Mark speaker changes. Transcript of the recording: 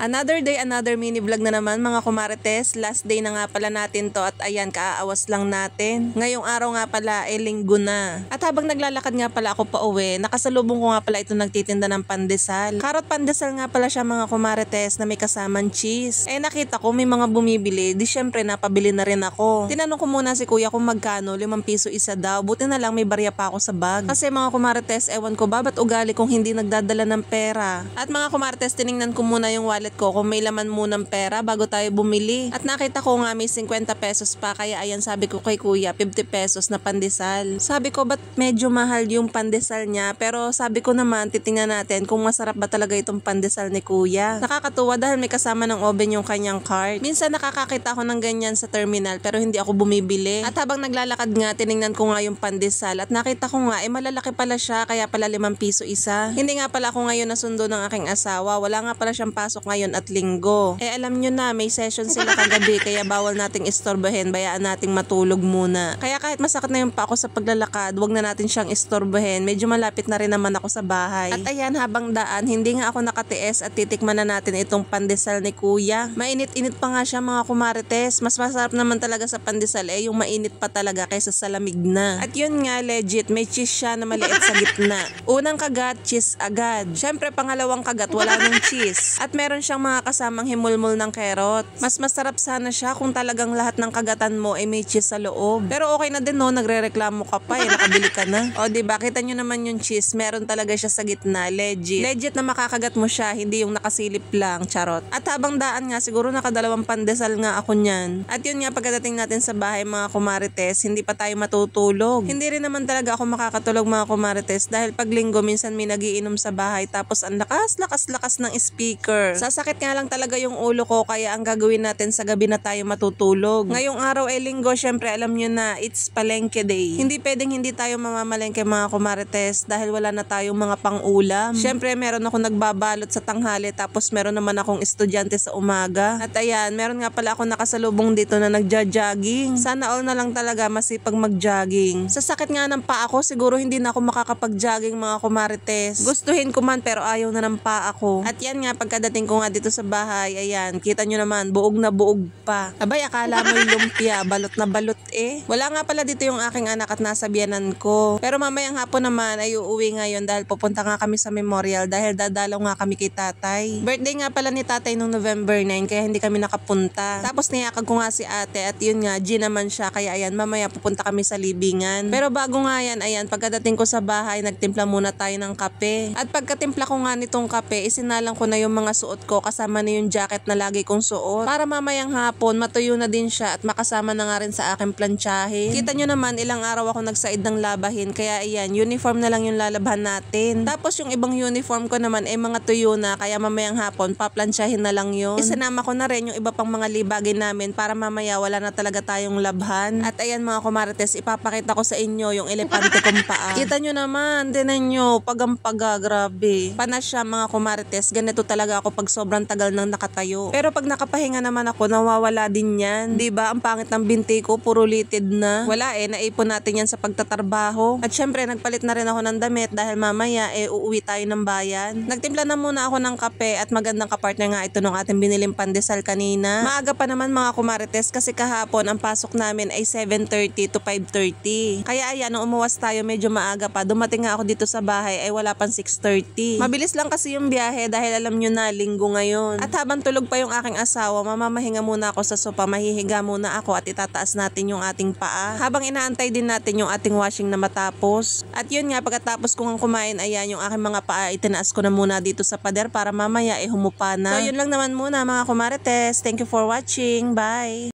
Speaker 1: Another day, another mini vlog na naman mga kumarites. Last day na nga pala natin to at ayan, kaaawas lang natin. Ngayong araw nga pala, eh linggo na. At habang naglalakad nga pala ako pa uwi, nakasalubong ko nga pala ito nagtitinda ng pandesal. Karot pandesal nga pala siya mga kumarites na may kasamang cheese. Eh nakita ko may mga bumibili, di syempre napabili na rin ako. Tinanong ko muna si kuya kung magkano, 5 piso isa daw. Buti na lang may barya pa ako sa bag. Kasi mga kumarites, ewan ko ba, ba't ugali kung hindi nagdadala ng pera? At mga kumarites, tiningnan ko muna yung wallet wallet ko kung may laman mo munang pera bago tayo bumili. At nakita ko nga may 50 pesos pa kaya ayan sabi ko kay kuya 50 pesos na pandesal. Sabi ko ba't medyo mahal yung pandesal niya pero sabi ko naman titingnan natin kung masarap ba talaga itong pandesal ni kuya. Nakakatuwa dahil may kasama ng oven yung kanyang cart. Minsan nakakakita ako ng ganyan sa terminal pero hindi ako bumibili. At habang naglalakad nga tiningnan ko nga yung pandesal at nakita ko nga eh malalaki pala siya kaya pala 5 piso isa. Hindi nga pala ako ngayon nasundo ng aking asawa. Wala nga pala siyang pasok ngayon ngayon at linggo. Eh alam nyo na, may session sila kagabi kaya bawal nating istorbohin, bayaan nating matulog muna. Kaya kahit masakit na yung pa ako sa paglalakad, wag na natin siyang istorbohin. Medyo malapit na rin naman ako sa bahay. At ayan, habang daan, hindi nga ako nakatiis at titikman na natin itong pandesal ni kuya. Mainit-init pa nga siya mga kumarites. Mas masarap naman talaga sa pandesal eh, yung mainit pa talaga kaysa sa lamig na. At yun nga, legit, may cheese siya na maliit sa gitna. Unang kagat, cheese agad. Siyempre, pangalawang kagat, wala nang cheese. At meron siya siyang mga kasamang himulmul ng carrot. Mas masarap sana siya kung talagang lahat ng kagatan mo ay may cheese sa loob. Pero okay na din no, nagre-reklamo ka pa eh, nakabili ka na. O di ba, kita nyo naman yung cheese, meron talaga siya sa gitna, legit. Legit na makakagat mo siya, hindi yung nakasilip lang, charot. At habang daan nga, siguro nakadalawang pandesal nga ako niyan. At yun nga, pagdating natin sa bahay mga kumarites, hindi pa tayo matutulog. Hindi rin naman talaga ako makakatulog mga kumarites dahil pag linggo minsan may nagiinom sa bahay tapos ang lakas, lakas, lakas ng speaker. Sasa Masakit nga lang talaga yung ulo ko kaya ang gagawin natin sa gabi na tayo matutulog. Ngayong araw ay linggo, syempre alam nyo na it's palengke day. Hindi pwedeng hindi tayo mamamalengke mga kumarites dahil wala na tayong mga pang-ulam. Syempre meron ako nagbabalot sa tanghali tapos meron naman akong estudyante sa umaga. At ayan, meron nga pala ako nakasalubong dito na nagja-jogging. Sana all na lang talaga masipag mag-jogging. Sa sakit nga ng paa ko, siguro hindi na ako makakapag-jogging mga kumarites. Gustuhin ko man pero ayaw na ng paa ko. At yan nga pagkadating ko nga dito sa bahay. Ayan, kita nyo naman, buog na buog pa. Abay, akala mo yung lumpia, balot na balot eh. Wala nga pala dito yung aking anak at nasa biyanan ko. Pero mamayang hapon naman ay uuwi ngayon dahil pupunta nga kami sa memorial dahil dadalaw nga kami kay tatay. Birthday nga pala ni tatay nung November 9 kaya hindi kami nakapunta. Tapos niyakag ko nga si ate at yun nga, G naman siya. Kaya ayan, mamaya pupunta kami sa libingan. Pero bago nga yan, ayan, pagkadating ko sa bahay, nagtimpla muna tayo ng kape. At pagkatimpla ko nga nitong kape, isinalang ko na yung mga suot ko kasama na yung jacket na lagi kong suot para mamayang hapon matuyo na din siya at makasama na nga rin sa aking planchahin. Kita nyo naman ilang araw ako nagsaid ng labahin kaya ayan uniform na lang yung lalabhan natin. Tapos yung ibang uniform ko naman ay eh, mga tuyo na kaya mamayang hapon paplansyahin na lang yun. Isinama ko na rin yung iba pang mga libagin namin para mamaya wala na talaga tayong labhan. At ayan mga kumarites ipapakita ko sa inyo yung elepante kong paa. Kita nyo naman, tinan nyo, pagampaga, grabe. Pana siya mga kumarites, ganito talaga ako pag sobrang tagal nang nakatayo. Pero pag nakapahinga naman ako, nawawala din yan. ba diba? Ang pangit ng binti ko, puro litid na. Wala eh, naipon natin yan sa pagtatarbaho. At syempre, nagpalit na rin ako ng damit dahil mamaya eh uuwi tayo ng bayan. Nagtimpla na muna ako ng kape at magandang kapartner nga ito nung ating biniling pandesal kanina. Maaga pa naman mga kumarites kasi kahapon ang pasok namin ay 7.30 to 5.30. Kaya ayan, nung umuwas tayo medyo maaga pa, dumating nga ako dito sa bahay ay wala pang 6.30. Mabilis lang kasi yung biyahe dahil alam nyo na, linggo ngayon. At habang tulog pa yung aking asawa, mamamahinga muna ako sa sopa, mahihiga muna ako at itataas natin yung ating paa. Habang inaantay din natin yung ating washing na matapos. At yun nga, pagkatapos kong kumain, ayan yung aking mga paa, itinaas ko na muna dito sa pader para mamaya eh humupa na. So yun lang naman muna mga kumarites. Thank you for watching. Bye!